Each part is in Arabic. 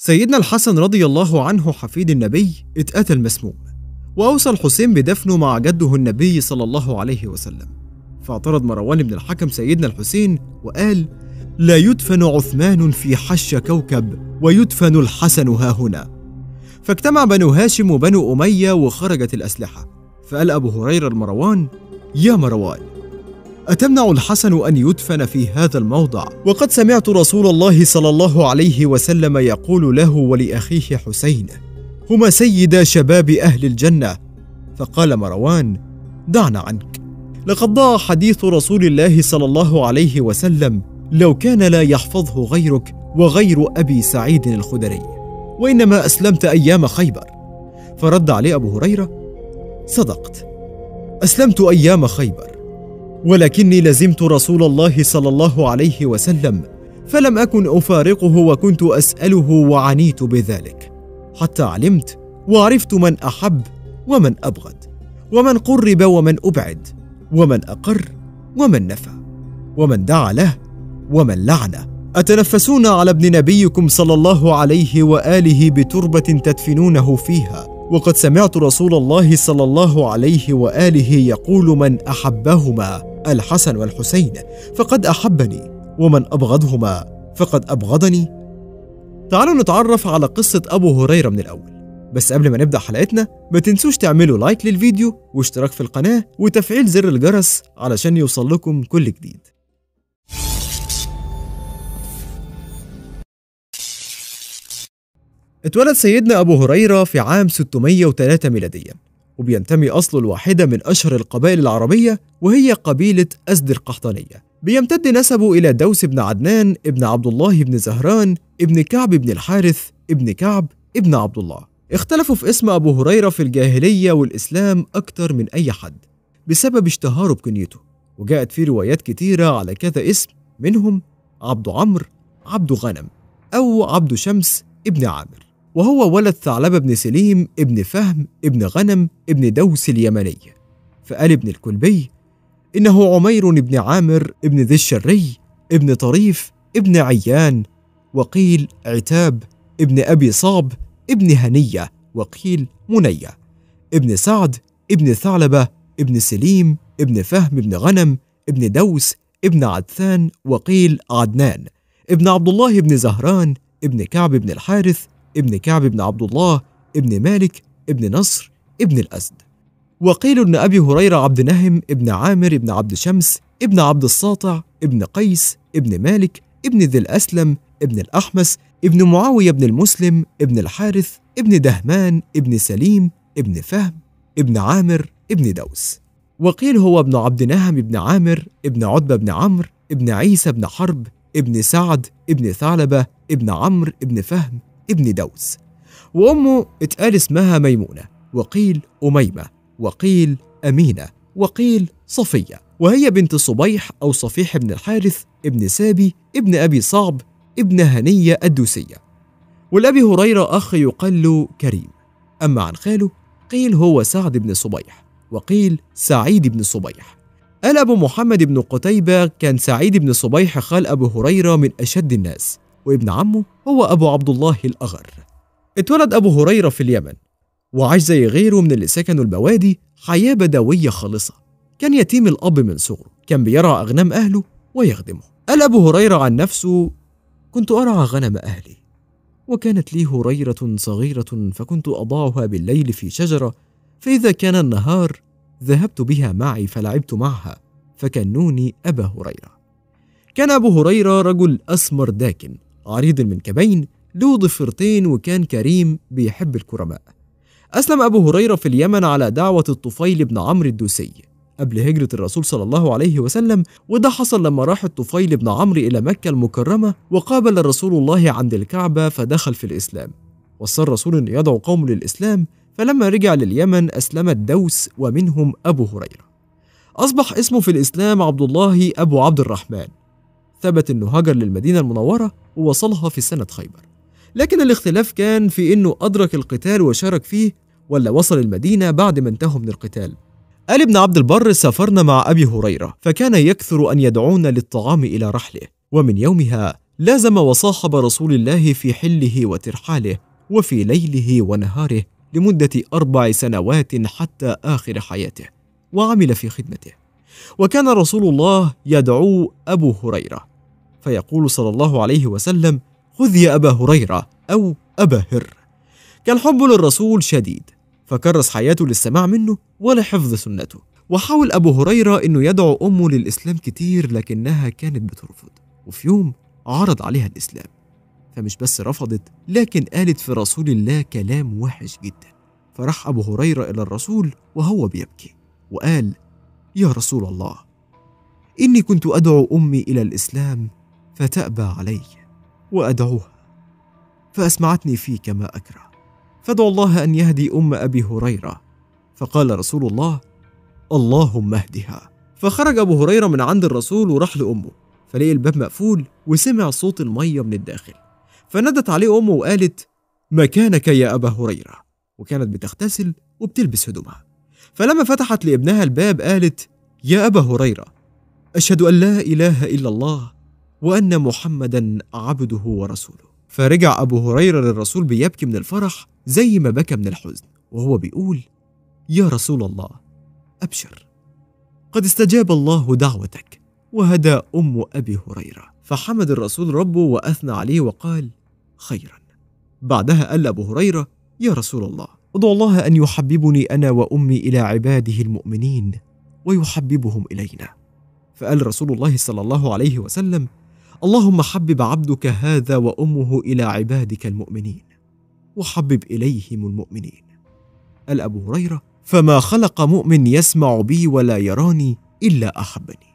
سيدنا الحسن رضي الله عنه حفيد النبي اتقتل مسموم وأوصى الحسين بدفنه مع جده النبي صلى الله عليه وسلم فاعترض مروان بن الحكم سيدنا الحسين وقال لا يدفن عثمان في حش كوكب ويدفن الحسن ها هنا فاجتمع بنو هاشم وبنو أمية وخرجت الأسلحة فقال أبو هريرة لمروان يا مروان أتمنع الحسن أن يدفن في هذا الموضع وقد سمعت رسول الله صلى الله عليه وسلم يقول له ولأخيه حسين هما سيدا شباب أهل الجنة فقال مروان دعنا عنك لقد ضاع حديث رسول الله صلى الله عليه وسلم لو كان لا يحفظه غيرك وغير أبي سعيد الخدري وإنما أسلمت أيام خيبر فرد عليه أبو هريرة صدقت أسلمت أيام خيبر ولكني لزمت رسول الله صلى الله عليه وسلم فلم اكن افارقه وكنت اساله وعنيت بذلك حتى علمت وعرفت من احب ومن ابغض ومن قرب ومن ابعد ومن اقر ومن نفى ومن دعا له ومن لعنه اتنفسون على ابن نبيكم صلى الله عليه واله بتربه تدفنونه فيها وقد سمعت رسول الله صلى الله عليه واله يقول من احبهما الحسن والحسين فقد احبني ومن ابغضهما فقد ابغضني تعالوا نتعرف على قصه ابو هريره من الاول بس قبل ما نبدا حلقتنا ما تنسوش تعملوا لايك للفيديو واشتراك في القناه وتفعيل زر الجرس علشان يوصل لكم كل جديد اتولد سيدنا أبو هريرة في عام 603 ميلاديا وبينتمي أصله لواحدة من أشهر القبائل العربية وهي قبيلة أزد القحطانية بيمتد نسبه إلى دوس بن عدنان ابن عبد الله بن زهران ابن كعب بن الحارث ابن كعب ابن عبد الله اختلفوا في اسم أبو هريرة في الجاهلية والإسلام أكتر من أي حد بسبب اشتهاره بكنيته وجاءت في روايات كتيرة على كذا اسم منهم عبد عمرو عبد غنم أو عبد شمس ابن عامر وهو ولد ثعلبة بن سليم ابن فهم ابن غنم ابن دوس اليمني فقال ابن الكلبي إنه عمير بن عامر ابن ذي الشري ابن طريف ابن عيان وقيل عتاب ابن أبي صعب ابن هنية وقيل منية ابن سعد ابن ثعلبة ابن سليم ابن فهم ابن غنم ابن دوس ابن عدثان وقيل عدنان ابن عبد الله بن زهران ابن كعب بن الحارث ابن كعب بن عبد الله ابن مالك ابن نصر ابن الأسد وقيل أن أبي هريرة عبد نهم ابن عامر ابن عبد شمس ابن عبد الساطع ابن قيس ابن مالك ابن ذي الأسلم ابن الأحمس ابن معاوية بن المسلم ابن الحارث ابن دهمان ابن سليم ابن فهم ابن عامر ابن دوس وقيل هو ابن عبد نهم ابن عامر ابن عتبة بن عمرو ابن عيسى بن حرب ابن سعد ابن ثعلبة ابن عمرو ابن فهم ابن دوس وأمه اتقال اسمها ميمونة وقيل أميمة وقيل أمينة وقيل صفية وهي بنت صبيح أو صفيح بن الحارث ابن سابي ابن أبي صعب ابن هنية الدوسية والأبي هريرة أخ يقال له كريم أما عن خاله قيل هو سعد بن صبيح وقيل سعيد بن صبيح قال أبو محمد بن قتيبة كان سعيد بن صبيح خال أبو هريرة من أشد الناس وابن عمه هو أبو عبد الله الأغر اتولد أبو هريرة في اليمن وعاش زي غيره من اللي سكنوا البوادي حياة بدوية خالصة كان يتيم الأب من صغره كان بيرعى أغنام أهله ويخدمه قال أبو هريرة عن نفسه كنت أرعى غنم أهلي وكانت لي هريرة صغيرة فكنت أضعها بالليل في شجرة فإذا كان النهار ذهبت بها معي فلعبت معها فكنوني أبا هريرة كان أبو هريرة رجل أسمر داكن عريض المنكبين له ضفيرتين وكان كريم بيحب الكرماء أسلم أبو هريرة في اليمن على دعوة الطفيل بن عمرو الدوسي قبل هجرة الرسول صلى الله عليه وسلم وده حصل لما راح الطفيل بن عمرو إلى مكة المكرمة وقابل رسول الله عند الكعبة فدخل في الإسلام وصى الرسول أن يدعو قومه للإسلام فلما رجع لليمن أسلم الدوس ومنهم أبو هريرة أصبح اسمه في الإسلام عبد الله أبو عبد الرحمن ثبت أنه هاجر للمدينة المنورة ووصلها في سنة خيبر لكن الاختلاف كان في أنه أدرك القتال وشارك فيه ولا وصل المدينة بعد ما انتهوا من القتال قال ابن عبد البر سافرنا مع أبي هريرة فكان يكثر أن يدعونا للطعام إلى رحله ومن يومها لازم وصاحب رسول الله في حله وترحاله وفي ليله ونهاره لمدة أربع سنوات حتى آخر حياته وعمل في خدمته وكان رسول الله يدعو أبو هريرة فيقول صلى الله عليه وسلم خذ يا أبا هريرة أو أبا هر كان حب للرسول شديد فكرس حياته للسماع منه ولحفظ سنته وحاول أبو هريرة أنه يدعو أمه للإسلام كتير لكنها كانت بترفض وفي يوم عرض عليها الإسلام فمش بس رفضت لكن قالت في رسول الله كلام وحش جدا فراح أبو هريرة إلى الرسول وهو بيبكي وقال يا رسول الله إني كنت أدعو أمي إلى الإسلام فتأبى علي وأدعوها فأسمعتني في كما أكره فادعو الله أن يهدي أم أبي هريرة فقال رسول الله اللهم اهدها فخرج أبو هريرة من عند الرسول وراح لأمه فلقي الباب مقفول وسمع صوت المية من الداخل فندت عليه أمه وقالت مكانك يا أبا هريرة وكانت بتغتسل وبتلبس هدومها فلما فتحت لابنها الباب قالت يا أبا هريرة أشهد أن لا إله إلا الله وأن محمدا عبده ورسوله فرجع أبو هريرة للرسول بيبكي من الفرح زي ما بكى من الحزن وهو بيقول يا رسول الله أبشر قد استجاب الله دعوتك وهدى أم أبي هريرة فحمد الرسول ربه وأثنى عليه وقال خيرا بعدها قال أبو هريرة يا رسول الله أدعو الله أن يحببني أنا وأمي إلى عباده المؤمنين ويحببهم إلينا فقال رسول الله صلى الله عليه وسلم اللهم حبب عبدك هذا وامه الى عبادك المؤمنين وحبب اليهم المؤمنين قال ابو هريره فما خلق مؤمن يسمع بي ولا يراني الا احبني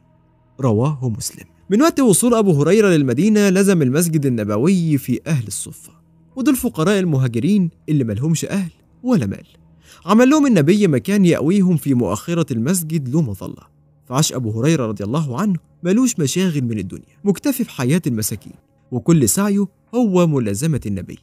رواه مسلم من وقت وصول ابو هريره للمدينه لزم المسجد النبوي في اهل الصفه ودول فقراء المهاجرين اللي ملهمش اهل ولا مال عمل لهم النبي مكان يأويهم في مؤخرة المسجد له مظلة فعاش أبو هريرة رضي الله عنه ملوش مشاغل من الدنيا مكتفي بحياة المساكين وكل سعيه هو ملازمة النبي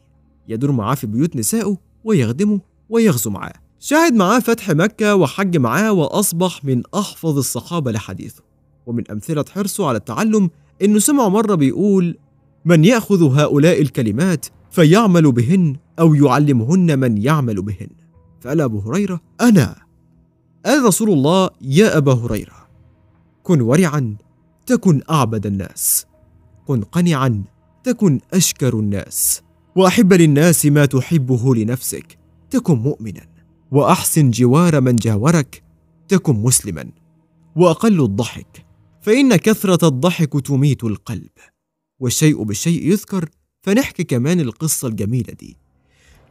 يدور معاه في بيوت نسائه ويخدمه ويغزو معاه شاهد معاه فتح مكة وحج معاه وأصبح من أحفظ الصحابة لحديثه ومن أمثلة حرصه على التعلم إنه سمع مرة بيقول من يأخذ هؤلاء الكلمات فيعمل بهن أو يعلمهن من يعمل بهن فقال أبو هريرة أنا قال رسول الله يا أبا هريرة كن ورعا تكن أعبد الناس كن قنعا تكن أشكر الناس وأحب للناس ما تحبه لنفسك تكن مؤمنا وأحسن جوار من جاورك تكن مسلما وأقل الضحك فإن كثرة الضحك تميت القلب والشيء بالشيء يذكر فنحكي كمان القصة الجميلة دي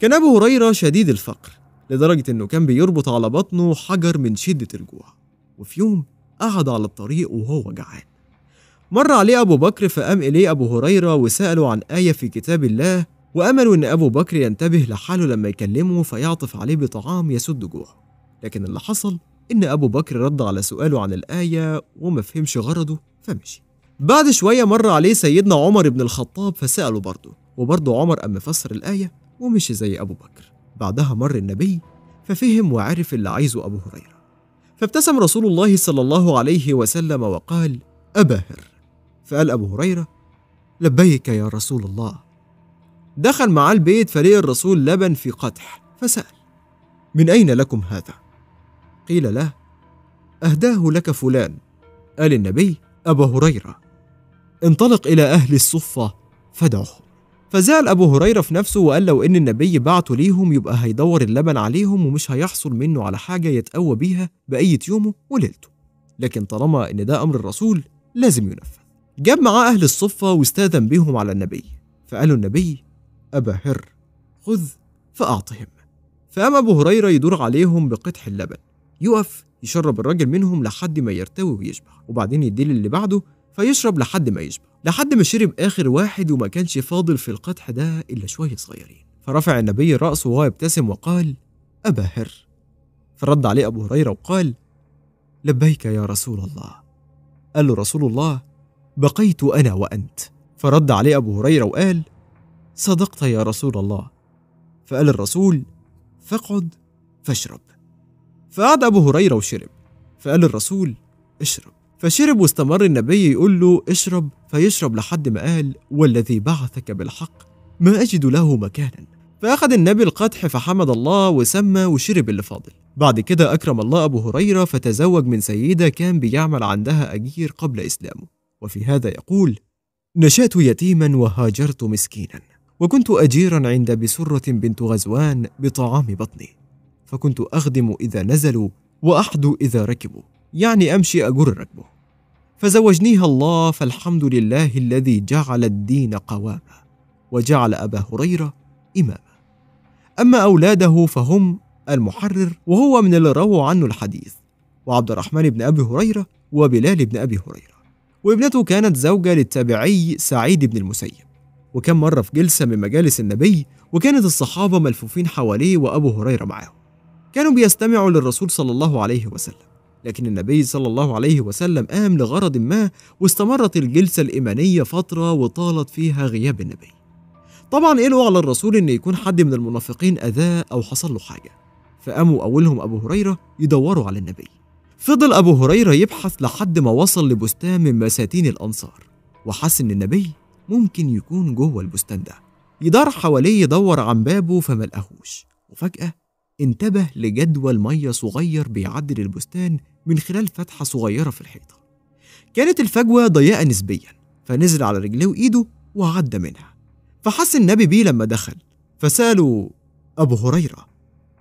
كان أبو هريرة شديد الفقر لدرجة إنه كان بيربط على بطنه حجر من شدة الجوع وفي يوم قعد على الطريق وهو جعان مر عليه أبو بكر فقام إليه أبو هريرة وسأله عن آية في كتاب الله وأمله إن أبو بكر ينتبه لحاله لما يكلمه فيعطف عليه بطعام يسد جوعه لكن اللي حصل إن أبو بكر رد على سؤاله عن الآية وما فهمش غرضه فمشي بعد شوية مر عليه سيدنا عمر بن الخطاب فسأله برضه وبرضه عمر قام مفسر الآية ومشي زي أبو بكر بعدها مر النبي ففهم وعرف اللي عايزه أبو هريرة فابتسم رسول الله صلى الله عليه وسلم وقال أباهر فقال أبو هريرة لبيك يا رسول الله دخل معاه البيت فلقي الرسول لبن في قدح فسأل من أين لكم هذا؟ قيل له أهداه لك فلان قال النبي أبو هريرة انطلق إلى أهل الصفة فدعهم فزعل أبو هريرة في نفسه وقال لو إن النبي بعته ليهم يبقى هيدور اللبن عليهم ومش هيحصل منه على حاجة يتقوى بيها بقية يومه وليلته لكن طالما إن ده أمر الرسول لازم ينفذ جاب معاه أهل الصفة واستأذن بيهم على النبي فقالوا النبي أبا هر خذ فأعطهم فقام أبو هريرة يدور عليهم بقدح اللبن يقف يشرب الراجل منهم لحد ما يرتوي ويشبع وبعدين يديه اللي بعده فيشرب لحد ما يشبع لحد ما شرب آخر واحد وما كانش فاضل في القدح ده إلا شوية صغيرين فرفع النبي رأسه وهو يبتسم وقال أبا هر فرد عليه أبو هريرة وقال لبيك يا رسول الله قال له رسول الله بقيت انا وانت فرد عليه ابو هريره وقال صدقت يا رسول الله فقال الرسول فاقعد فاشرب فقعد ابو هريره وشرب فقال الرسول اشرب فشرب واستمر النبي يقول له اشرب فيشرب لحد ما قال والذي بعثك بالحق ما اجد له مكانا فاخذ النبي القدح فحمد الله وسمى وشرب اللي فاضل بعد كده اكرم الله ابو هريره فتزوج من سيده كان بيعمل عندها اجير قبل اسلامه وفي هذا يقول نشات يتيما وهاجرت مسكينا وكنت أجيرا عند بسرة بنت غزوان بطعام بطني فكنت أخدم إذا نزلوا وأحدو إذا ركبوا يعني أمشي أجر ركبه فزوجنيها الله فالحمد لله الذي جعل الدين قواما وجعل أبا هريرة إماما أما أولاده فهم المحرر وهو من اللي رووا عنه الحديث وعبد الرحمن بن أبي هريرة وبلال بن أبي هريرة وابنته كانت زوجة للتابعي سعيد بن المسيب وكان مرة في جلسة من مجالس النبي وكانت الصحابة ملفوفين حواليه وأبو هريرة معاهم كانوا بيستمعوا للرسول صلى الله عليه وسلم لكن النبي صلى الله عليه وسلم قام لغرض ما واستمرت الجلسة الإيمانية فترة وطالت فيها غياب النبي طبعا قلقوا على الرسول إن يكون حد من المنافقين أذاه أو حصل له حاجة فقاموا أولهم أبو هريرة يدوروا على النبي فضل أبو هريرة يبحث لحد ما وصل لبستان من بساتين الأنصار وحس إن النبي ممكن يكون جوه البستان ده يدار حواليه يدور عن بابه فملقاهوش وفجأة انتبه لجدول مية صغير بيعدل البستان من خلال فتحة صغيرة في الحيطة كانت الفجوة ضيقة نسبيا فنزل على رجليه وإيده وعدى منها فحس النبي بيه لما دخل فسأله أبو هريرة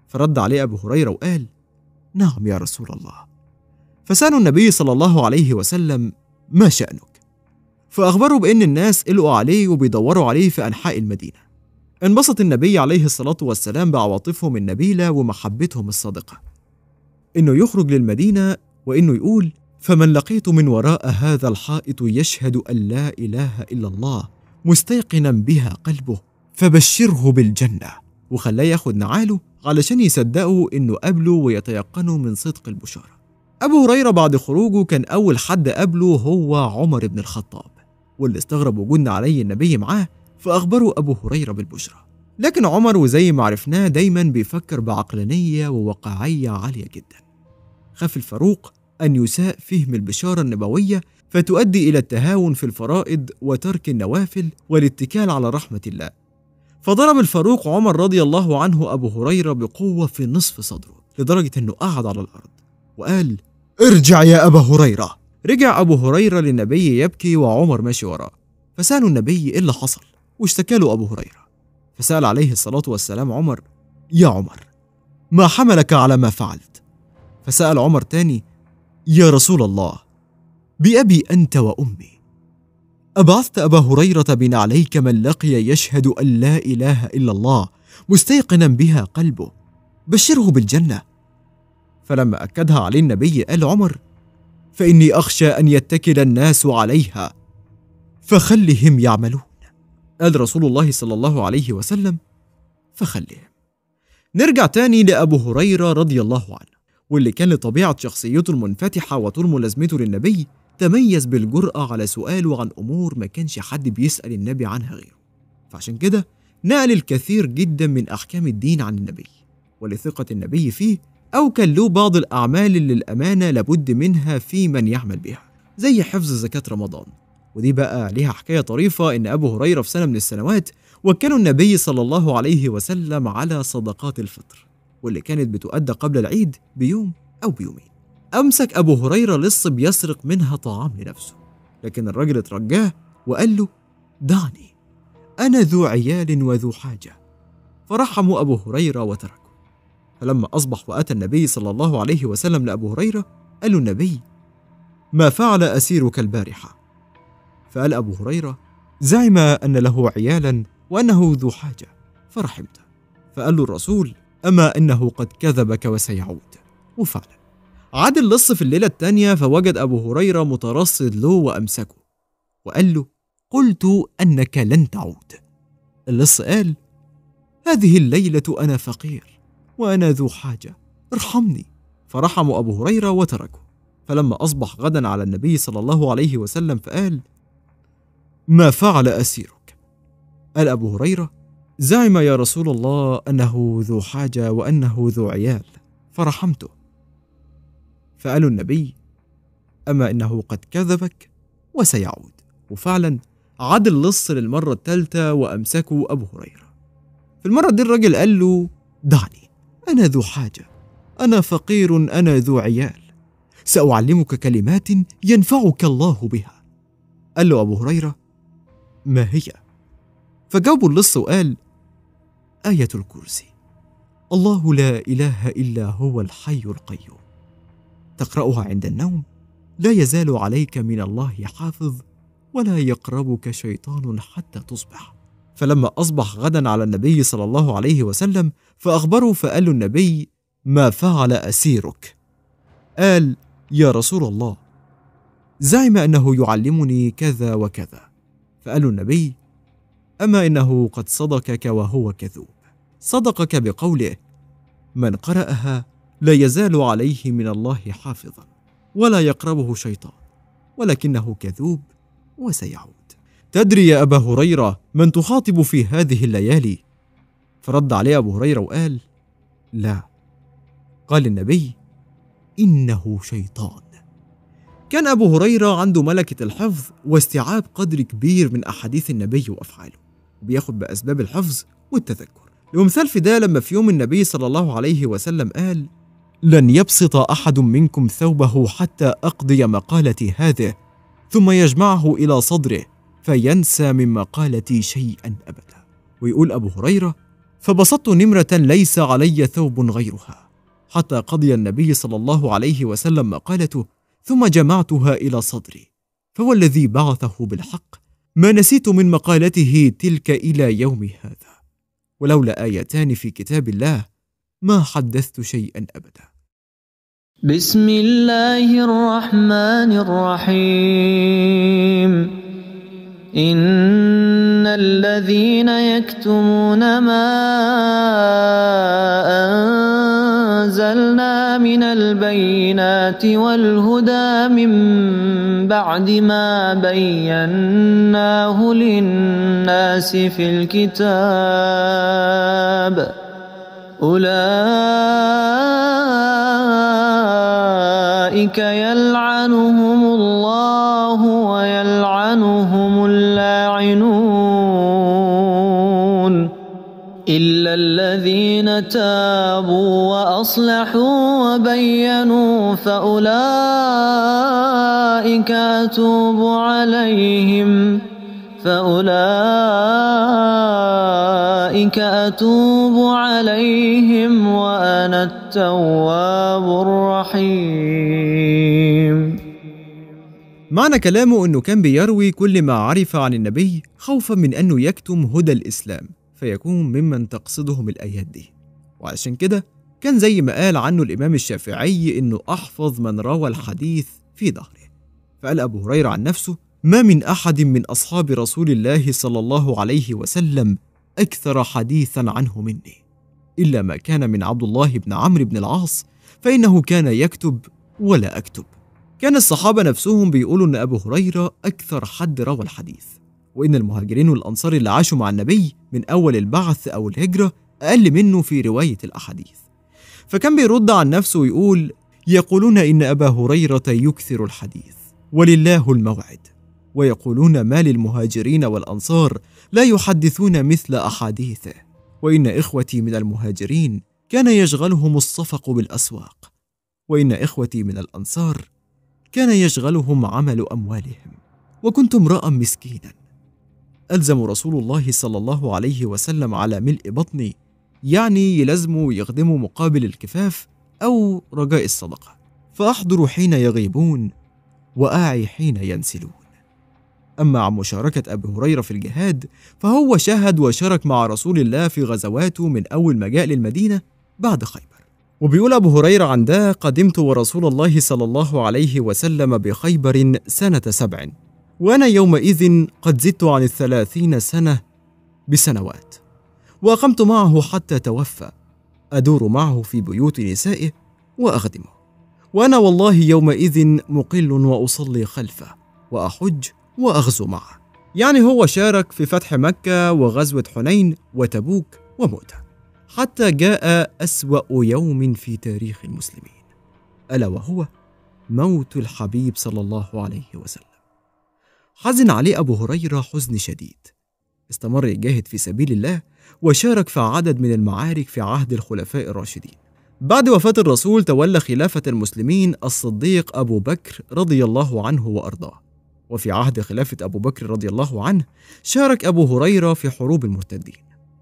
فرد عليه أبو هريرة وقال نعم يا رسول الله فسألوا النبي صلى الله عليه وسلم ما شأنك؟ فأخبروا بأن الناس قلقوا عليه وبيدوروا عليه في أنحاء المدينة انبسط النبي عليه الصلاة والسلام بعواطفهم النبيلة ومحبتهم الصادقة إنه يخرج للمدينة وإنه يقول فمن لقيت من وراء هذا الحائط يشهد أن لا إله إلا الله مستيقنا بها قلبه فبشره بالجنة وخلاه ياخد نعاله علشان يصدقوا إنه قابله ويتيقنوا من صدق البشارة أبو هريرة بعد خروجه كان أول حد قابله هو عمر بن الخطاب واللي استغرب وجودنا علي النبي معاه فأخبره أبو هريرة بالبشرى لكن عمر وزي ما عرفناه دايما بيفكر بعقلانية وواقعية عالية جدا خاف الفاروق أن يساء فهم البشارة النبوية فتؤدي إلى التهاون في الفرائض وترك النوافل والاتكال على رحمة الله فضرب الفاروق عمر رضي الله عنه أبو هريرة بقوة في نصف صدره لدرجة أنه قعد على الأرض وقال ارجع يا أبا هريرة رجع أبو هريرة للنبي يبكي وعمر ماشي وراه فسألوا النبي إيه اللي حصل واشتكى له أبو هريرة فسأل عليه الصلاة والسلام عمر يا عمر ما حملك على ما فعلت فسأل عمر تاني يا رسول الله بأبي أنت وأمي أبعثت أبا هريرة بن عليك من لقي يشهد أن لا إله إلا الله مستيقنا بها قلبه بشره بالجنة فلما أكدها عليه النبي قال عمر فإني أخشى أن يتكل الناس عليها فخلهم يعملون قال رسول الله صلى الله عليه وسلم فخلهم نرجع تاني لأبو هريرة رضي الله عنه واللي كان لطبيعة شخصيته المنفتحة وطول ملازمته للنبي تميز بالجرأة على سؤاله عن أمور ما كانش حد بيسأل النبي عنها غيره فعشان كده نقل الكثير جدا من أحكام الدين عن النبي ولثقة النبي فيه أو كان له بعض الأعمال اللي الأمانة لابد منها في من يعمل بها زي حفظ زكاة رمضان ودي بقى ليها حكاية طريفة إن أبو هريرة في سنة من السنوات وكلوا النبي صلى الله عليه وسلم على صدقات الفطر واللي كانت بتؤدى قبل العيد بيوم أو بيومين أمسك أبو هريرة لص بيسرق منها طعام لنفسه لكن الراجل اترجاه وقال له دعني أنا ذو عيال وذو حاجة فرحموا أبو هريرة وتركه فلما أصبح وأتى النبي صلى الله عليه وسلم لأبو هريرة قال له النبي ما فعل أسيرك البارحة فقال أبو هريرة زعم أن له عيالا وأنه ذو حاجة فرحمته فقال له الرسول أما إنه قد كذبك وسيعود وفعلا عاد اللص في الليلة التانية فوجد أبو هريرة مترصد له وأمسكه وقال له قلت أنك لن تعود اللص قال هذه الليلة أنا فقير وأنا ذو حاجة ارحمني فرحموا أبو هريرة وتركه فلما أصبح غدا على النبي صلى الله عليه وسلم فقال ما فعل أسيرك قال أبو هريرة زعم يا رسول الله أنه ذو حاجة وأنه ذو عيال فرحمته فقال النبي أما إنه قد كذبك وسيعود وفعلا عاد اللص للمرة الثالثة وأمسكه أبو هريرة في المرة دي الراجل قال له دعني انا ذو حاجه انا فقير انا ذو عيال ساعلمك كلمات ينفعك الله بها قال له ابو هريره ما هي فجاوبوا وقال ايه الكرسي الله لا اله الا هو الحي القيوم تقراها عند النوم لا يزال عليك من الله حافظ ولا يقربك شيطان حتى تصبح فلما أصبح غدا على النبي صلى الله عليه وسلم فأخبره فقال النبي ما فعل أسيرك قال يا رسول الله زعم أنه يعلمني كذا وكذا فقال النبي أما إنه قد صدقك وهو كذوب صدقك بقوله من قرأها لا يزال عليه من الله حافظا ولا يقربه شيطان ولكنه كذوب وسيعود تدري يا أبا هريرة من تخاطب في هذه الليالي؟ فرد عليه أبو هريرة وقال: لا. قال النبي: إنه شيطان. كان أبو هريرة عنده ملكة الحفظ واستيعاب قدر كبير من أحاديث النبي وأفعاله، وبياخد بأسباب الحفظ والتذكر. لمثال في ده لما في يوم النبي صلى الله عليه وسلم قال: لن يبسط أحد منكم ثوبه حتى أقضي مقالتي هذه، ثم يجمعه إلى صدره فينسى من مقالتي شيئا أبدا ويقول أبو هريرة فبسطت نمرة ليس علي ثوب غيرها حتى قضي النبي صلى الله عليه وسلم مقالته ثم جمعتها إلى صدري فهو الذي بعثه بالحق ما نسيت من مقالته تلك إلى يوم هذا ولولا آيتان في كتاب الله ما حدثت شيئا أبدا بسم الله الرحمن الرحيم إن الذين يكتمون ما أنزلنا من البينات والهدى من بعد ما بيناه للناس في الكتاب أولئك يلعنهم تابوا وأصلحوا وبينوا فأولئك أتوب عليهم فأولئك أتوب عليهم وأنا التواب الرحيم معنى كلامه أنه كان بيروي كل ما عرف عن النبي خوفا من أنه يكتم هدى الإسلام فيكون ممن تقصدهم الآيات دي وعشان كده كان زي ما قال عنه الإمام الشافعي إنه أحفظ من روى الحديث في ظهره فقال أبو هريرة عن نفسه ما من أحد من أصحاب رسول الله صلى الله عليه وسلم أكثر حديثا عنه مني إلا ما كان من عبد الله بن عمرو بن العاص فإنه كان يكتب ولا أكتب كان الصحابة نفسهم بيقولوا إن أبو هريرة أكثر حد روى الحديث وإن المهاجرين والأنصار اللي عاشوا مع النبي من أول البعث أو الهجرة أقل منه في رواية الأحاديث فكان بيرد عن نفسه ويقول يقولون إن أبا هريرة يكثر الحديث ولله الموعد ويقولون ما للمهاجرين والأنصار لا يحدثون مثل أحاديثه وإن إخوتي من المهاجرين كان يشغلهم الصفق بالأسواق وإن إخوتي من الأنصار كان يشغلهم عمل أموالهم وكنت امرأ مسكينا ألزم رسول الله صلى الله عليه وسلم على ملء بطني يعني يلزموا يخدموا مقابل الكفاف أو رجاء الصدقة فأحضر حين يغيبون وأعي حين ينسلون أما عن مشاركة أبي هريرة في الجهاد فهو شهد وشارك مع رسول الله في غزواته من أول ما جاء للمدينة بعد خيبر وبيقول أبو هريرة عن ده قدمت ورسول الله صلى الله عليه وسلم بخيبر سنة سبع وأنا يومئذ قد زدت عن الثلاثين سنة بسنوات وأقمت معه حتى توفى أدور معه في بيوت نسائه وأخدمه وأنا والله يومئذ مقل وأصلي خلفه وأحج وأغزو معه يعني هو شارك في فتح مكة وغزوة حنين وتبوك ومؤتة حتى جاء أسوأ يوم في تاريخ المسلمين ألا وهو موت الحبيب صلى الله عليه وسلم حزن عليه أبو هريرة حزن شديد استمر يجاهد في سبيل الله وشارك في عدد من المعارك في عهد الخلفاء الراشدين بعد وفاة الرسول تولى خلافة المسلمين الصديق أبو بكر رضي الله عنه وأرضاه وفي عهد خلافة أبو بكر رضي الله عنه شارك أبو هريرة في حروب المرتدين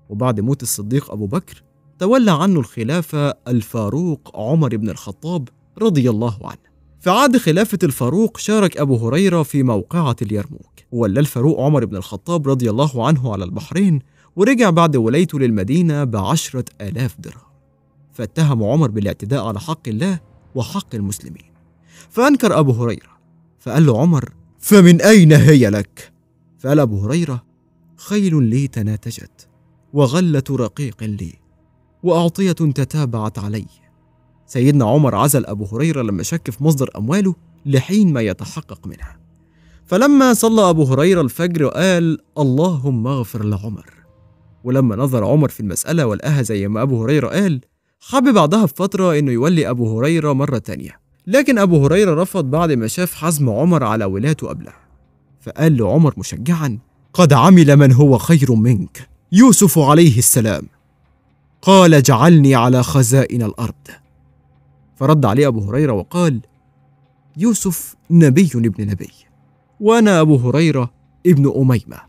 وبعد موت الصديق أبو بكر تولى عنه الخلافة الفاروق عمر بن الخطاب رضي الله عنه في عهد خلافة الفاروق شارك أبو هريرة في موقعة اليرموك ولى الفاروق عمر بن الخطاب رضي الله عنه على البحرين ورجع بعد ولايته للمدينة بعشرة آلاف درهم فاتهم عمر بالاعتداء على حق الله وحق المسلمين فأنكر أبو هريرة فقال له عمر فمن أين هي لك؟ فقال أبو هريرة خيل لي تناتجت وغلة رقيق لي وأعطية تتابعت علي سيدنا عمر عزل أبو هريرة لما شك في مصدر أمواله لحين ما يتحقق منها فلما صلى أبو هريرة الفجر قال اللهم اغفر لعمر ولما نظر عمر في المسألة ولقاها زي ما أبو هريرة قال حب بعدها بفترة إنه يولي أبو هريرة مرة تانية لكن أبو هريرة رفض بعد ما شاف حزم عمر على ولاته قبلها فقال لعمر مشجعا قد عمل من هو خير منك يوسف عليه السلام قال اجعلني على خزائن الأرض فرد عليه أبو هريرة وقال يوسف نبي ابن نبي وأنا أبو هريرة ابن أميمة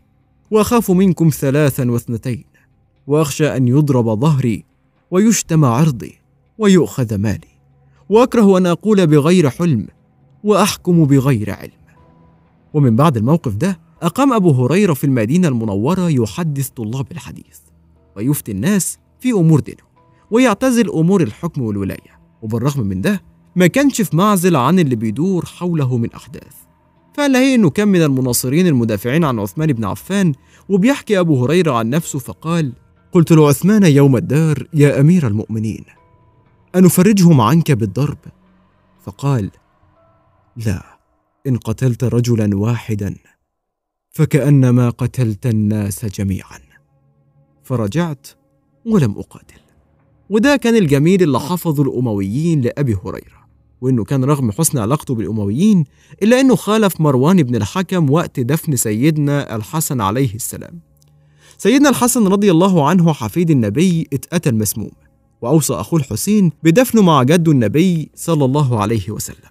وأخاف منكم ثلاثا واثنتين واخشى ان يضرب ظهري ويشتم عرضي ويؤخذ مالي واكره ان اقول بغير حلم واحكم بغير علم ومن بعد الموقف ده اقام ابو هريره في المدينه المنوره يحدث طلاب الحديث ويفتي الناس في امور دينه ويعتزل امور الحكم والولايه وبالرغم من ده ما كانش في معزل عن اللي بيدور حوله من احداث هي انه كان من المناصرين المدافعين عن عثمان بن عفان وبيحكي ابو هريره عن نفسه فقال قلت لعثمان يوم الدار يا امير المؤمنين انفرجهم عنك بالضرب فقال لا ان قتلت رجلا واحدا فكانما قتلت الناس جميعا فرجعت ولم اقاتل وده كان الجميل اللي حفظه الامويين لابي هريره وانه كان رغم حسن علاقته بالامويين الا انه خالف مروان بن الحكم وقت دفن سيدنا الحسن عليه السلام سيدنا الحسن رضي الله عنه حفيد النبي اتأتى المسموم وأوصى أخوه الحسين بدفنه مع جده النبي صلى الله عليه وسلم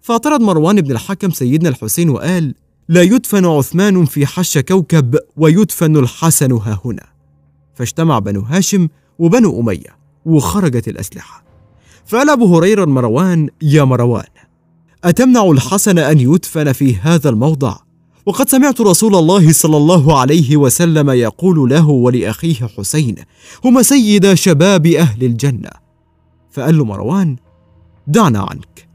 فاعترض مروان بن الحكم سيدنا الحسين وقال لا يدفن عثمان في حش كوكب ويدفن الحسن ها هنا فاجتمع بنو هاشم وبنو أمية وخرجت الأسلحة فقال أبو هريرة مروان يا مروان أتمنع الحسن أن يدفن في هذا الموضع وقد سمعت رسول الله صلى الله عليه وسلم يقول له ولأخيه حسين هما سيدا شباب أهل الجنة فقال له مروان دعنا عنك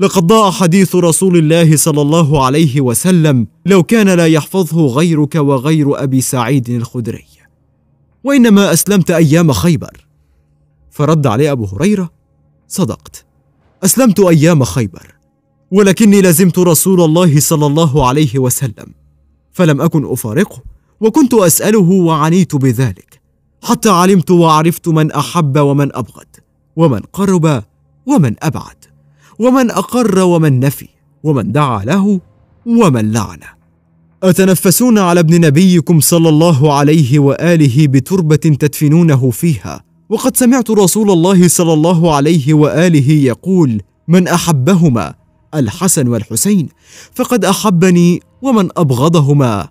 لقد ضاع حديث رسول الله صلى الله عليه وسلم لو كان لا يحفظه غيرك وغير أبي سعيد الخدري وإنما أسلمت أيام خيبر فرد عليه أبو هريرة صدقت أسلمت أيام خيبر ولكني لازمت رسول الله صلى الله عليه وسلم فلم اكن افارقه وكنت اساله وعنيت بذلك حتى علمت وعرفت من احب ومن ابغض ومن قرب ومن ابعد ومن اقر ومن نفي ومن دعا له ومن لعنه اتنفسون على ابن نبيكم صلى الله عليه واله بتربه تدفنونه فيها وقد سمعت رسول الله صلى الله عليه واله يقول من احبهما الحسن والحسين فقد احبني ومن ابغضهما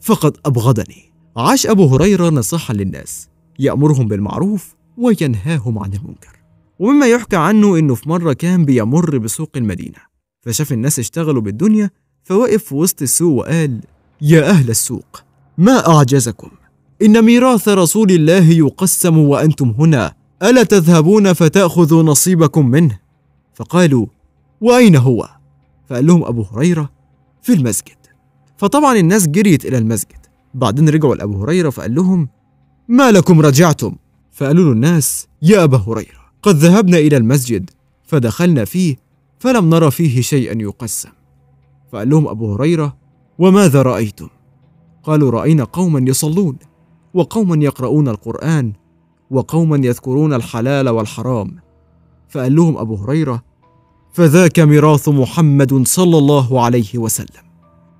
فقد ابغضني عاش ابو هريره نصيحا للناس يامرهم بالمعروف وينهاهم عن المنكر ومما يحكى عنه انه في مره كان بيمر بسوق المدينه فشاف الناس اشتغلوا بالدنيا فوقف في وسط السوق وقال يا اهل السوق ما اعجزكم ان ميراث رسول الله يقسم وانتم هنا الا تذهبون فتاخذوا نصيبكم منه فقالوا وأين هو؟ فقال لهم أبو هريرة في المسجد فطبعا الناس جريت إلى المسجد بعدين رجعوا لأبو هريرة فقال لهم ما لكم رجعتم؟ فقالوا له الناس يا أبا هريرة قد ذهبنا إلى المسجد فدخلنا فيه فلم نرى فيه شيئا يقسم فقال لهم أبو هريرة وماذا رأيتم؟ قالوا رأينا قوما يصلون وقوما يقرؤون القرآن وقوما يذكرون الحلال والحرام فقال لهم أبو هريرة فذاك ميراث محمد صلى الله عليه وسلم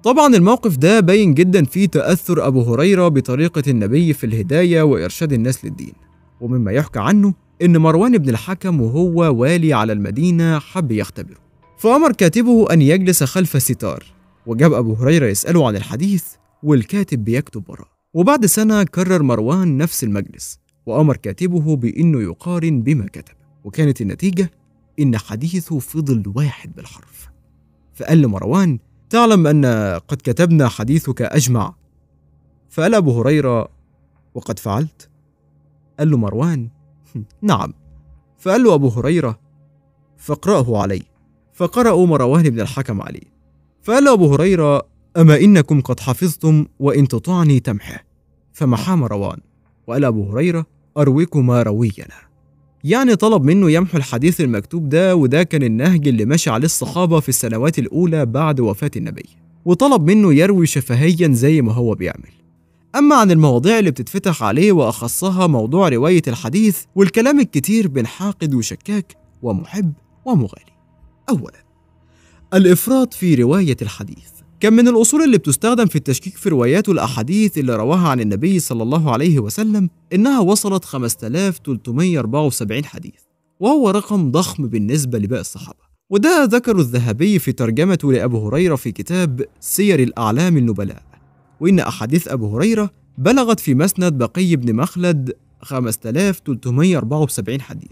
طبعا الموقف ده باين جدا فيه تأثر أبو هريرة بطريقة النبي في الهداية وإرشاد الناس للدين ومما يحكى عنه إن مروان بن الحكم وهو والي على المدينة حب يختبره فأمر كاتبه أن يجلس خلف ستار وجاب أبو هريرة يسأله عن الحديث والكاتب بيكتب وراه وبعد سنة كرر مروان نفس المجلس وأمر كاتبه بأنه يقارن بما كتب وكانت النتيجة إن حديثه فضل واحد بالحرف فقال لمروان تعلم أن قد كتبنا حديثك أجمع فقال أبو هريرة وقد فعلت قال له مروان نعم فقال له أبو هريرة فاقرأه علي فقرأوا مروان بن الحكم عليه فقال له أبو هريرة أما إنكم قد حفظتم وإن تطعني تمحه فمحى مروان وقال أبو هريرة أرويكما روينا يعني طلب منه يمحو الحديث المكتوب ده وده كان النهج اللي مشى عليه الصحابة في السنوات الأولى بعد وفاة النبي وطلب منه يروي شفهيا زي ما هو بيعمل أما عن المواضيع اللي بتتفتح عليه وأخصها موضوع رواية الحديث والكلام الكتير بين حاقد وشكاك ومحب ومغالي أولا الإفراط في رواية الحديث كان من الأصول اللي بتستخدم في التشكيك في روايات والأحاديث اللي رواها عن النبي صلى الله عليه وسلم إنها وصلت 5374 حديث وهو رقم ضخم بالنسبة لباقي الصحابة وده ذكره الذهبي في ترجمته لأبو هريرة في كتاب سير الأعلام النبلاء وإن أحاديث أبو هريرة بلغت في مسند بقي بن مخلد 5374 حديث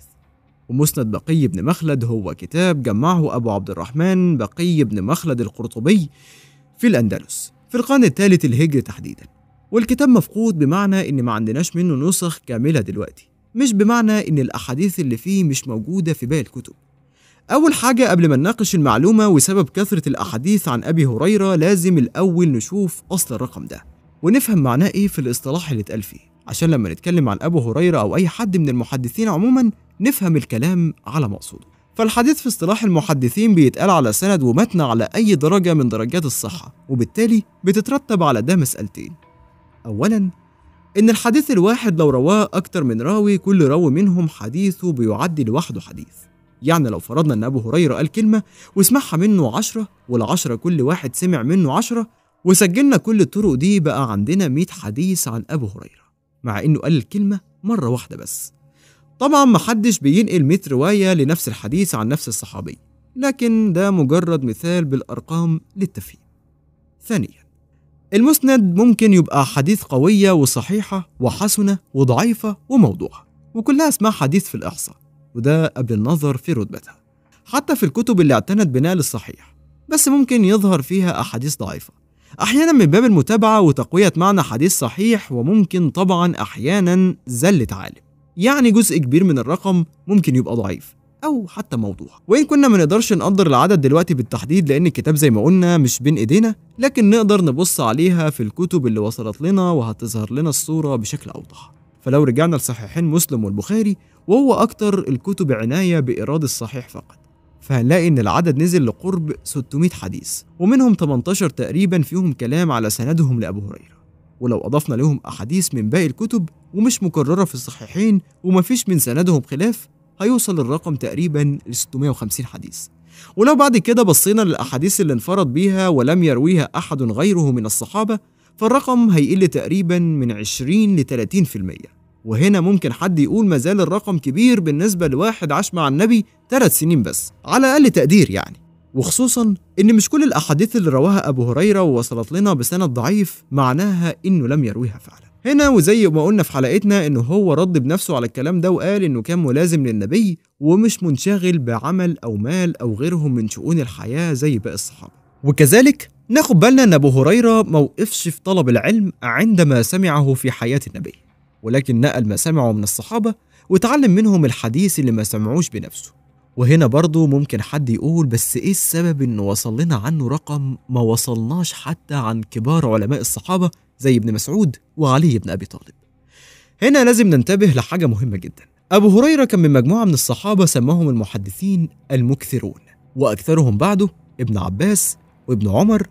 ومسند بقي بن مخلد هو كتاب جمعه أبو عبد الرحمن بقي بن مخلد القرطبي في الأندلس في القرن الثالث الهجري تحديدا والكتاب مفقود بمعنى إن ما عندناش منه نسخ كاملة دلوقتي مش بمعنى إن الأحاديث اللي فيه مش موجودة في باقي الكتب أول حاجة قبل ما نناقش المعلومة وسبب كثرة الأحاديث عن أبي هريرة لازم الأول نشوف أصل الرقم ده ونفهم معناه إيه في الاصطلاح اللي اتقال فيه عشان لما نتكلم عن أبو هريرة أو أي حد من المحدثين عموما نفهم الكلام على مقصوده فالحديث في اصطلاح المحدثين بيتقال على سند ومتن على أي درجة من درجات الصحة وبالتالي بتترتب على ده مسألتين أولا إن الحديث الواحد لو رواه أكتر من راوي كل راوي منهم حديثه بيعد لوحده حديث يعني لو فرضنا إن أبو هريرة قال كلمة وسمعها منه عشرة والعشرة كل واحد سمع منه عشرة وسجلنا كل الطرق دي بقى عندنا 100 حديث عن أبو هريرة مع إنه قال الكلمة مرة واحدة بس طبعا محدش بينقل 100 رواية لنفس الحديث عن نفس الصحابي لكن ده مجرد مثال بالأرقام للتفهيم ثانيا المسند ممكن يبقى حديث قوية وصحيحة وحسنة وضعيفة وموضوعة وكلها اسمها حديث في الإحصاء وده قبل النظر في رتبتها حتى في الكتب اللي اعتنت بنقل الصحيح بس ممكن يظهر فيها أحاديث ضعيفة أحيانا من باب المتابعة وتقوية معنى حديث صحيح وممكن طبعا أحيانا زلة عالم يعني جزء كبير من الرقم ممكن يبقى ضعيف أو حتى موضوع وإن كنا ما نقدرش نقدر العدد دلوقتي بالتحديد لأن الكتاب زي ما قلنا مش بين إيدينا لكن نقدر نبص عليها في الكتب اللي وصلت لنا وهتظهر لنا الصورة بشكل أوضح فلو رجعنا لصحيحين مسلم والبخاري وهو أكتر الكتب عناية بإيراد الصحيح فقط فهنلاقي إن العدد نزل لقرب 600 حديث ومنهم 18 تقريبا فيهم كلام على سندهم لأبو هريرة ولو أضفنا لهم أحاديث من باقي الكتب ومش مكررة في الصحيحين ومفيش من سندهم خلاف هيوصل الرقم تقريبا ل 650 حديث ولو بعد كده بصينا للأحاديث اللي انفرد بيها ولم يرويها أحد غيره من الصحابة فالرقم هيقل تقريبا من 20 ل 30% وهنا ممكن حد يقول ما زال الرقم كبير بالنسبة لواحد عاش مع النبي 3 سنين بس على أقل تقدير يعني وخصوصا ان مش كل الاحاديث اللي رواها ابو هريره ووصلت لنا بسند ضعيف معناها انه لم يرويها فعلا هنا وزي ما قلنا في حلقتنا انه هو رد بنفسه على الكلام ده وقال انه كان ملازم للنبي ومش منشغل بعمل او مال او غيرهم من شؤون الحياه زي باقي الصحابه وكذلك ناخد بالنا ان ابو هريره موقفش في طلب العلم عندما سمعه في حياه النبي ولكن نقل ما سمعه من الصحابه وتعلم منهم الحديث اللي ما سمعوش بنفسه وهنا برضه ممكن حد يقول بس ايه السبب انه وصل لنا عنه رقم ما وصلناش حتى عن كبار علماء الصحابه زي ابن مسعود وعلي بن ابي طالب. هنا لازم ننتبه لحاجه مهمه جدا. ابو هريره كان من مجموعه من الصحابه سماهم المحدثين المكثرون واكثرهم بعده ابن عباس وابن عمر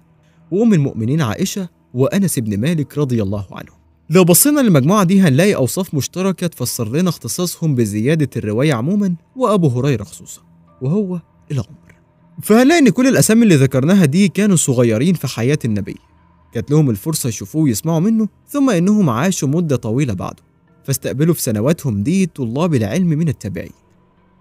وام المؤمنين عائشه وانس بن مالك رضي الله عنهم. لو بصينا للمجموعة دي هنلاقي أوصاف مشتركة تفسر لنا اختصاصهم بزيادة الرواية عموما وأبو هريرة خصوصا وهو العمر فهنلاقي إن كل الأسامي اللي ذكرناها دي كانوا صغيرين في حياة النبي كانت لهم الفرصة يشوفوه ويسمعوا منه ثم إنهم عاشوا مدة طويلة بعده فاستقبلوا في سنواتهم دي طلاب العلم من التابعين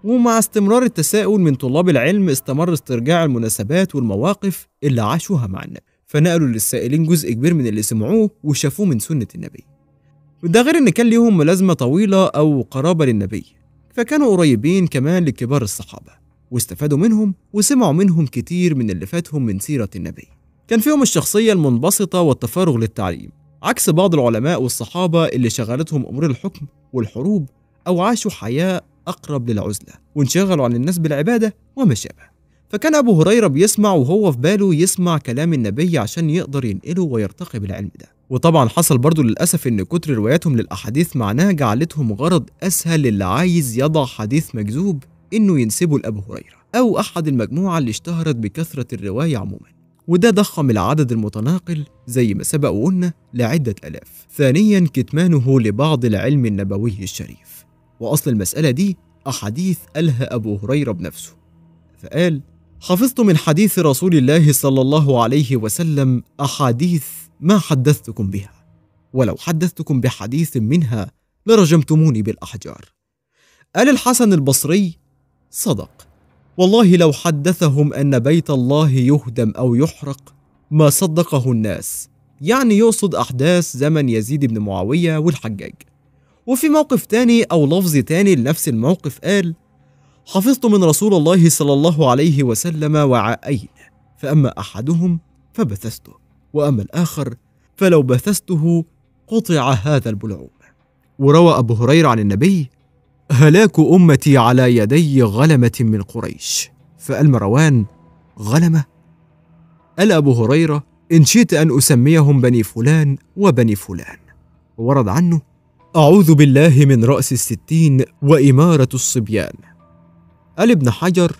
ومع استمرار التساؤل من طلاب العلم استمر استرجاع المناسبات والمواقف اللي عاشوها مع النبي فنقلوا للسائلين جزء كبير من اللي سمعوه وشافوه من سنة النبي وده غير إن كان ليهم ملازمة طويلة أو قرابة للنبي فكانوا قريبين كمان لكبار الصحابة واستفادوا منهم وسمعوا منهم كتير من اللي فاتهم من سيرة النبي كان فيهم الشخصية المنبسطة والتفرغ للتعليم عكس بعض العلماء والصحابة اللي شغلتهم أمور الحكم والحروب أو عاشوا حياة أقرب للعزلة وانشغلوا عن الناس بالعبادة وما شابه فكان أبو هريرة بيسمع وهو في باله يسمع كلام النبي عشان يقدر ينقله ويرتقي بالعلم ده وطبعا حصل برضو للأسف إن كتر رواياتهم للأحاديث معناها جعلتهم غرض أسهل للي عايز يضع حديث مكذوب إنه ينسبه لأبو هريرة أو أحد المجموعة اللي اشتهرت بكثرة الرواية عموما وده ضخم العدد المتناقل زي ما سبق وقلنا لعدة ألاف ثانيا كتمانه لبعض العلم النبوي الشريف وأصل المسألة دي أحاديث قالها أبو هريرة بنفسه فقال حفظت من حديث رسول الله صلى الله عليه وسلم احاديث ما حدثتكم بها ولو حدثتكم بحديث منها لرجمتموني بالاحجار قال الحسن البصري صدق والله لو حدثهم ان بيت الله يهدم او يحرق ما صدقه الناس يعني يقصد احداث زمن يزيد بن معاويه والحجاج وفي موقف تاني او لفظ تاني لنفس الموقف قال حفظت من رسول الله صلى الله عليه وسلم وعاءين فأما أحدهم فبثثته وأما الآخر فلو بثثته قطع هذا البلعوم وروى أبو هريرة عن النبي هلاك أمتي على يدي غلمة من قريش فالمروان غلمة قال أبو هريرة إن شئت أن أسميهم بني فلان وبني فلان ورد عنه أعوذ بالله من رأس الستين وإمارة الصبيان قال ابن حجر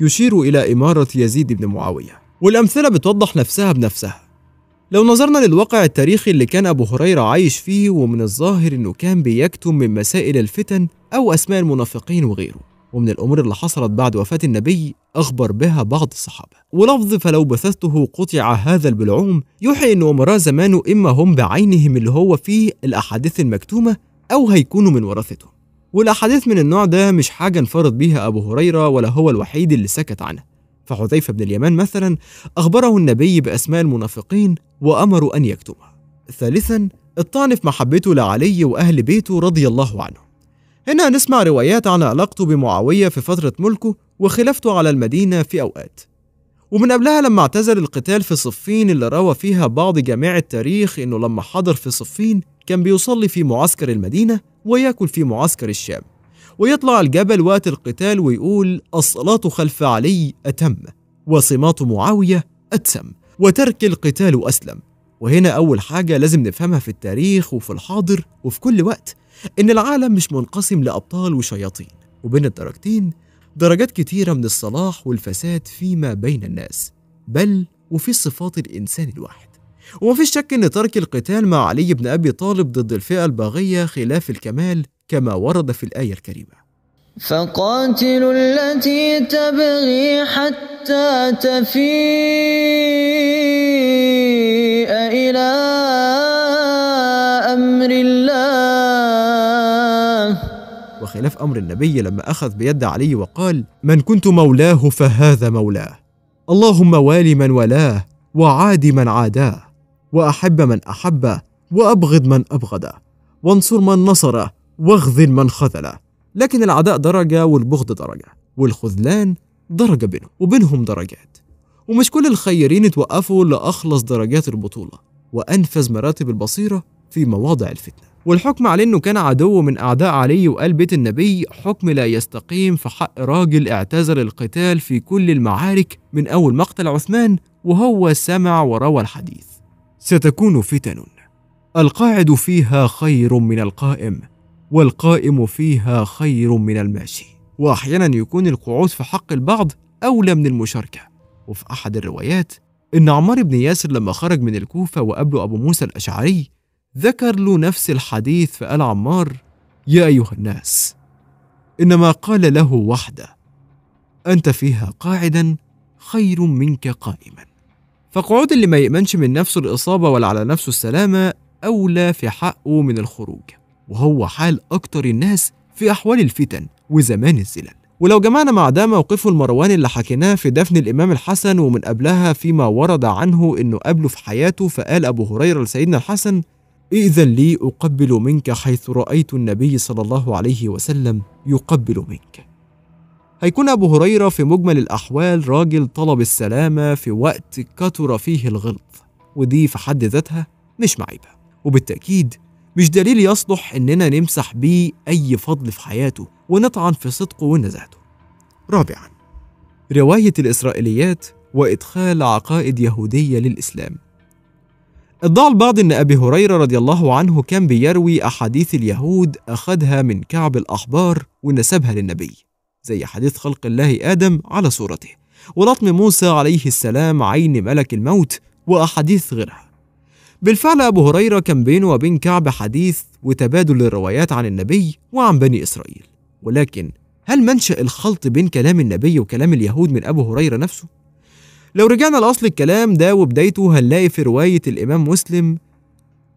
يشير إلى إمارة يزيد بن معاوية والأمثلة بتوضح نفسها بنفسها لو نظرنا للواقع التاريخي اللي كان أبو هريرة عايش فيه ومن الظاهر إنه كان بيكتم من مسائل الفتن أو أسماء المنافقين وغيره ومن الأمور اللي حصلت بعد وفاة النبي أخبر بها بعض الصحابة ولفظ فلو بثثته قطع هذا البلعوم يوحي إن أمراء زمانه إما هم بعينهم اللي هو فيه الأحاديث المكتومة أو هيكونوا من ورثته والأحاديث من النوع ده مش حاجة انفرد بيها أبو هريرة ولا هو الوحيد اللي سكت عنها فحذيفة بن اليمان مثلا أخبره النبي بأسماء المنافقين وأمروا أن يكتبها ثالثا الطعن في محبته لعلي وأهل بيته رضي الله عنهم هنا نسمع روايات عن علاقته بمعاوية في فترة ملكه وخلافته على المدينة في أوقات ومن قبلها لما اعتزل القتال في صفين اللي روى فيها بعض جامع التاريخ انه لما حضر في صفين كان بيصلي في معسكر المدينه وياكل في معسكر الشام ويطلع الجبل وقت القتال ويقول الصلاة خلف علي أتم وصمات معاوية أتسم وترك القتال أسلم وهنا أول حاجة لازم نفهمها في التاريخ وفي الحاضر وفي كل وقت إن العالم مش منقسم لأبطال وشياطين وبين الدرجتين درجات كتيرة من الصلاح والفساد فيما بين الناس بل وفي صفات الإنسان الواحد ومفيش شك أن ترك القتال مع علي بن أبي طالب ضد الفئة الباغية خلاف الكمال كما ورد في الآية الكريمة فقاتلوا التي تبغي حتى تفيء إلى أمر الله وخلاف أمر النبي لما أخذ بيد علي وقال من كنت مولاه فهذا مولاه اللهم وال من ولاه وعادي من عاداه وأحب من أحبه وأبغض من أبغضه وانصر من نصره واخذل من خذله لكن العداء درجة والبغض درجة والخذلان درجة بينهم وبينهم درجات ومش كل الخيرين اتوقفوا لأخلص درجات البطولة وأنفذ مراتب البصيرة في مواضع الفتنة والحكم عليه انه كان عدو من اعداء علي وال بيت النبي حكم لا يستقيم في حق راجل اعتذر القتال في كل المعارك من اول مقتل عثمان وهو سمع وروى الحديث ستكون فتن القاعد فيها خير من القائم والقائم فيها خير من الماشي واحيانا يكون القعود في حق البعض اولى من المشاركه وفي احد الروايات ان عمار بن ياسر لما خرج من الكوفه وقابله ابو موسى الاشعري ذكر له نفس الحديث فقال عمار يا ايها الناس انما قال له وحده انت فيها قاعدا خير منك قائما فقعود اللي ما يأمنش من نفسه الإصابة ولا على نفسه السلامة أولى في حقه من الخروج وهو حال أكتر الناس في أحوال الفتن وزمان الزلل ولو جمعنا مع ده موقفه المرواني اللي حكيناه في دفن الإمام الحسن ومن قبلها فيما ورد عنه إنه قابله في حياته فقال أبو هريرة لسيدنا الحسن إذن لي أقبل منك حيث رأيت النبي صلى الله عليه وسلم يقبل منك هيكون أبو هريرة في مجمل الأحوال راجل طلب السلامة في وقت كثر فيه الغلط ودي في حد ذاتها مش معيبة وبالتأكيد مش دليل يصلح إننا نمسح بيه أي فضل في حياته ونطعن في صدقه ونزاهته رابعا رواية الإسرائيليات وإدخال عقائد يهودية للإسلام ادعى البعض أن أبي هريرة رضي الله عنه كان بيروي أحاديث اليهود أخذها من كعب الأحبار ونسبها للنبي زي حديث خلق الله آدم على صورته ولطم موسى عليه السلام عين ملك الموت وأحاديث غيرها بالفعل أبو هريرة كان بينه وبين كعب حديث وتبادل الروايات عن النبي وعن بني إسرائيل ولكن هل منشأ الخلط بين كلام النبي وكلام اليهود من أبو هريرة نفسه؟ لو رجعنا لأصل الكلام ده وبدايته هنلاقي في رواية الإمام مسلم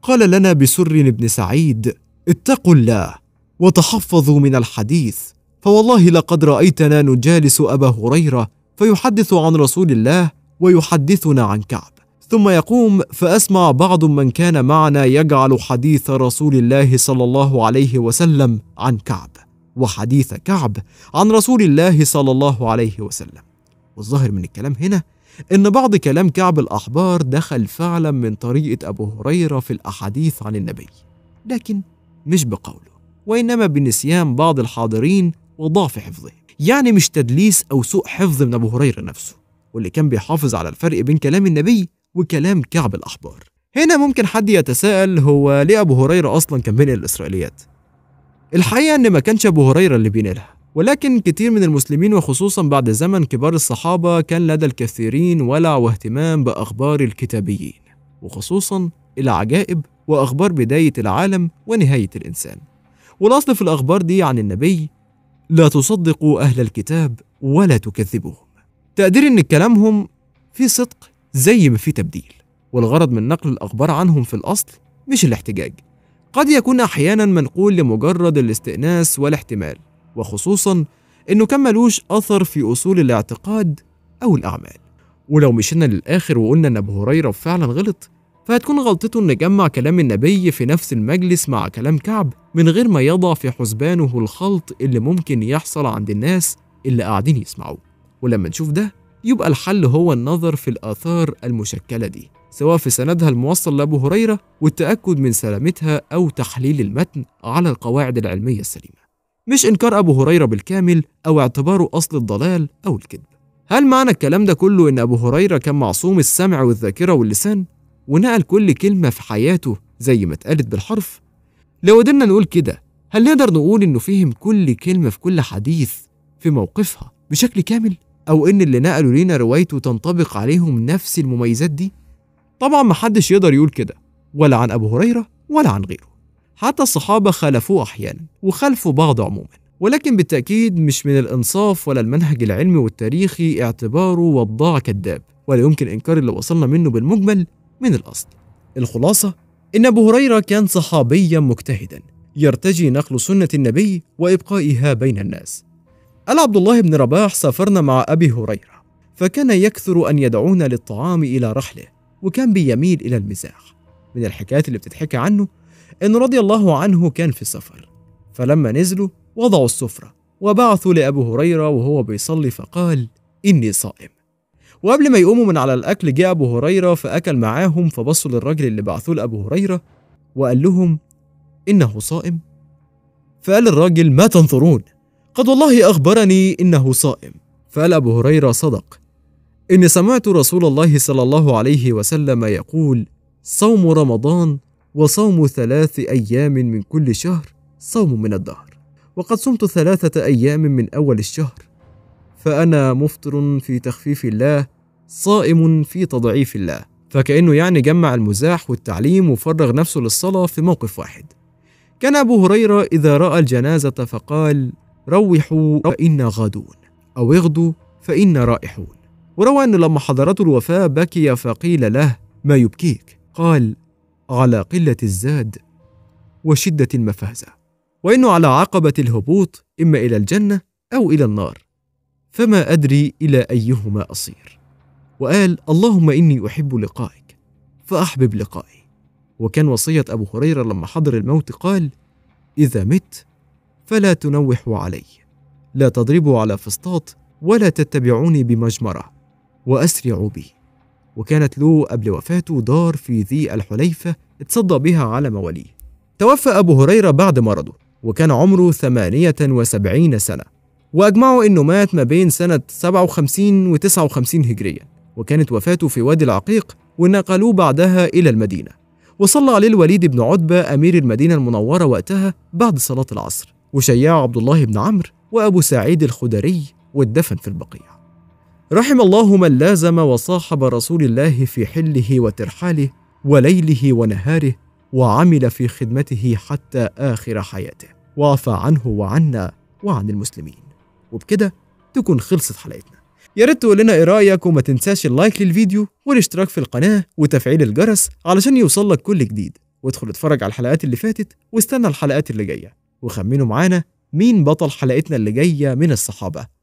قال لنا بسر بن سعيد اتقوا الله وتحفظوا من الحديث فوالله لقد رايتنا نجالس ابا هريره فيحدث عن رسول الله ويحدثنا عن كعب ثم يقوم فاسمع بعض من كان معنا يجعل حديث رسول الله صلى الله عليه وسلم عن كعب وحديث كعب عن رسول الله صلى الله عليه وسلم والظاهر من الكلام هنا ان بعض كلام كعب الاحبار دخل فعلا من طريقه ابو هريره في الاحاديث عن النبي لكن مش بقوله وانما بنسيان بعض الحاضرين وضعف حفظه يعني مش تدليس أو سوء حفظ من أبو هريرة نفسه واللي كان بيحافظ على الفرق بين كلام النبي وكلام كعب الأحبار هنا ممكن حد يتساءل هو ليه أبو هريرة أصلا كان بينقل الإسرائيليات الحقيقة إن ما كانش أبو هريرة اللي بينقلها ولكن كتير من المسلمين وخصوصا بعد زمن كبار الصحابة كان لدى الكثيرين ولع واهتمام بأخبار الكتابيين وخصوصا العجائب وأخبار بداية العالم ونهاية الإنسان والأصل في الأخبار دي عن النبي لا تصدقوا أهل الكتاب ولا تكذبوهم تقدير إن كلامهم في صدق زي ما في تبديل والغرض من نقل الأخبار عنهم في الأصل مش الاحتجاج قد يكون أحيانا منقول لمجرد الاستئناس والاحتمال وخصوصا إنه كان ملوش أثر في أصول الاعتقاد أو الأعمال ولو مشينا للآخر وقلنا إن أبو هريرة فعلا غلط فهتكون غلطته إن جمع كلام النبي في نفس المجلس مع كلام كعب من غير ما يضع في حسبانه الخلط اللي ممكن يحصل عند الناس اللي قاعدين يسمعوه ولما نشوف ده يبقى الحل هو النظر في الآثار المشكلة دي سواء في سندها الموصل لأبو هريرة والتأكد من سلامتها أو تحليل المتن على القواعد العلمية السليمة مش إنكار أبو هريرة بالكامل أو اعتباره أصل الضلال أو الكذب هل معنى الكلام ده كله إن أبو هريرة كان معصوم السمع والذاكرة واللسان؟ ونقل كل كلمة في حياته زي ما اتقالت بالحرف لو قدرنا نقول كده هل نقدر نقول إنه فهم كل كلمة في كل حديث في موقفها بشكل كامل؟ أو إن اللي نقلوا لينا روايته تنطبق عليهم نفس المميزات دي؟ طبعا محدش يقدر يقول كده ولا عن أبو هريرة ولا عن غيره حتى الصحابة خالفوه أحيانا وخالفوا بعض عموما ولكن بالتأكيد مش من الإنصاف ولا المنهج العلمي والتاريخي اعتباره وضاع كذاب ولا يمكن إنكار اللي وصلنا منه بالمجمل من الأصل الخلاصة إن أبو هريرة كان صحابيا مجتهدا يرتجي نقل سنة النبي وإبقائها بين الناس قال عبد الله بن رباح سافرنا مع أبي هريرة فكان يكثر أن يدعونا للطعام إلى رحله وكان بيميل إلى المزاح من الحكايات اللي بتتحكى عنه إن رضي الله عنه كان في سفر فلما نزلوا وضعوا السفرة وبعثوا لأبو هريرة وهو بيصلي فقال إني صائم وقبل ما يقوموا من على الأكل جه أبو هريرة فأكل معاهم فبصوا للراجل اللي بعثوه لأبو هريرة وقال لهم إنه صائم فقال الراجل ما تنظرون قد والله أخبرني إنه صائم فقال أبو هريرة صدق إن سمعت رسول الله صلى الله عليه وسلم يقول صوم رمضان وصوم ثلاث أيام من كل شهر صوم من الدهر وقد صمت ثلاثة أيام من أول الشهر فأنا مفطر في تخفيف الله صائم في تضعيف الله فكأنه يعني جمع المزاح والتعليم وفرغ نفسه للصلاة في موقف واحد كان أبو هريرة إذا رأى الجنازة فقال روحوا فإنا غادون أو اغدوا فإنا رائحون وروى أن لما حضرته الوفاة بكي فقيل له ما يبكيك قال على قلة الزاد وشدة المفازة وإنه على عقبة الهبوط إما إلى الجنة أو إلى النار فما أدري إلى أيهما أصير وقال اللهم إني أحب لقائك فأحبب لقائي وكان وصية أبو هريرة لما حضر الموت قال إذا مت فلا تنوحوا علي لا تضربوا على فسطاط ولا تتبعوني بمجمرة وأسرعوا بي وكانت له قبل وفاته دار في ذي الحليفة اتصدى بها على مواليه توفى أبو هريرة بعد مرضه وكان عمره 78 سنة وأجمعوا أنه مات ما بين سنة 57 و 59 هجرية وكانت وفاته في وادي العقيق ونقلوه بعدها إلى المدينة وصلى عليه الوليد بن عتبة أمير المدينة المنورة وقتها بعد صلاة العصر وشيع عبد الله بن عمرو وأبو سعيد الخدري والدفن في البقيع رحم الله من لازم وصاحب رسول الله في حله وترحاله وليله ونهاره وعمل في خدمته حتى آخر حياته وعفى عنه وعنا وعن المسلمين وبكده تكون خلصت حلقتنا يا ريت تقول لنا ايه رايك وما تنساش اللايك للفيديو والاشتراك في القناه وتفعيل الجرس علشان يوصلك كل جديد وادخل اتفرج على الحلقات اللي فاتت واستنى الحلقات اللي جايه وخمنوا معانا مين بطل حلقتنا اللي جايه من الصحابه